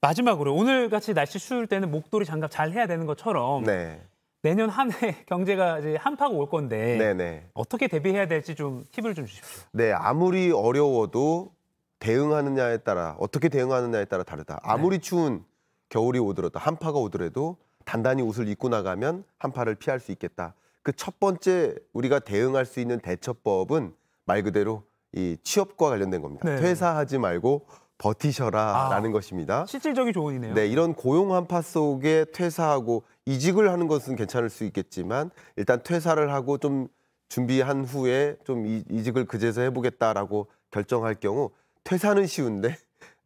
마지막으로 오늘 같이 날씨 추울 때는 목도리 장갑 잘 해야 되는 것처럼 네. 내년 한 해 경제가 이제 한파가 올 건데 네네. 어떻게 대비해야 될지 좀 팁을 좀 주십시오. 네, 아무리 어려워도 대응하느냐에 따라 어떻게 대응하느냐에 따라 다르다. 네. 아무리 네. 추운 겨울이 오더라도 한파가 오더라도 단단히 옷을 입고 나가면 한파를 피할 수 있겠다. 그 첫 번째 우리가 대응할 수 있는 대처법은 말 그대로 이 취업과 관련된 겁니다. 네. 퇴사하지 말고 버티셔라라는 아, 것입니다. 실질적인 조언이네요. 네, 이런 고용 한파 속에 퇴사하고 이직을 하는 것은 괜찮을 수 있겠지만 일단 퇴사를 하고 좀 준비한 후에 좀 이직을 그제서 해보겠다라고 결정할 경우 퇴사는 쉬운데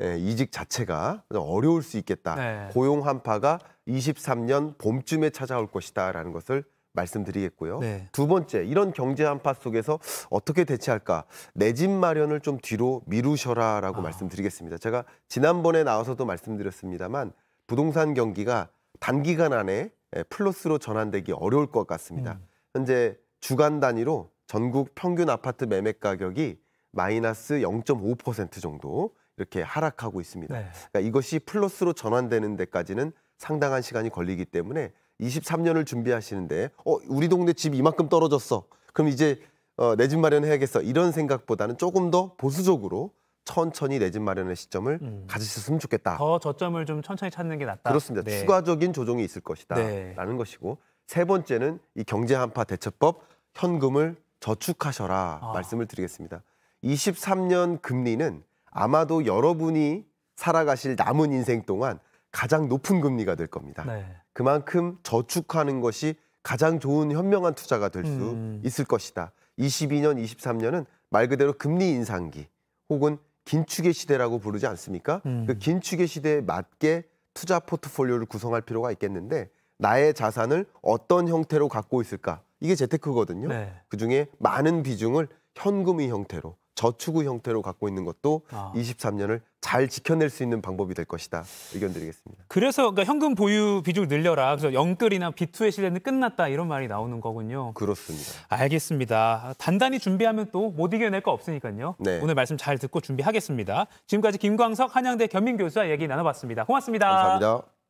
예, 이직 자체가 어려울 수 있겠다. 네. 고용 한파가 23년 봄쯤에 찾아올 것이다라는 것을 말씀드리겠고요. 네. 두 번째, 이런 경제 한파 속에서 어떻게 대처할까? 내 집 마련을 좀 뒤로 미루셔라라고 아. 말씀드리겠습니다. 제가 지난번에 나와서도 말씀드렸습니다만 부동산 경기가 단기간 안에 예, 플러스로 전환되기 어려울 것 같습니다. 음. 현재 주간 단위로 전국 평균 아파트 매매 가격이 마이너스 0.5% 정도 이렇게 하락하고 있습니다. 네. 그러니까 이것이 플러스로 전환되는 데까지는 상당한 시간이 걸리기 때문에 23년을 준비하시는데 어 우리 동네 집 이만큼 떨어졌어. 그럼 이제 어, 내 집 마련해야겠어. 이런 생각보다는 조금 더 보수적으로 천천히 내 집 마련의 시점을 음. 가지셨으면 좋겠다. 더 저점을 좀 천천히 찾는 게 낫다. 그렇습니다. 네. 추가적인 조정이 있을 것이다라는 네. 것이고 세 번째는 이 경제 한파 대처법 현금을 저축하셔라 아. 말씀을 드리겠습니다. 23년 금리는 아마도 여러분이 살아가실 남은 인생 동안 가장 높은 금리가 될 겁니다. 네. 그만큼 저축하는 것이 가장 좋은 현명한 투자가 될수 음, 음. 있을 것이다. 22년, 23년은 말 그대로 금리 인상기 혹은 긴축의 시대라고 부르지 않습니까? 음. 그 긴축의 시대에 맞게 투자 포트폴리오를 구성할 필요가 있겠는데 나의 자산을 어떤 형태로 갖고 있을까? 이게 재테크거든요. 네. 그중에 많은 비중을 현금의 형태로 저축의 형태로 갖고 있는 것도 아. 23년을 잘 지켜낼 수 있는 방법이 될 것이다 의견 드리겠습니다. 그래서 그러니까 현금 보유 비중 늘려라. 그래서 영끌이나 비투의 시대는 끝났다 이런 말이 나오는 거군요. 그렇습니다. 알겠습니다. 단단히 준비하면 또 못 이겨낼 거 없으니까요. 네. 오늘 말씀 잘 듣고 준비하겠습니다. 지금까지 김광석 한양대 겸민교수와 얘기 나눠봤습니다. 고맙습니다. 감사합니다.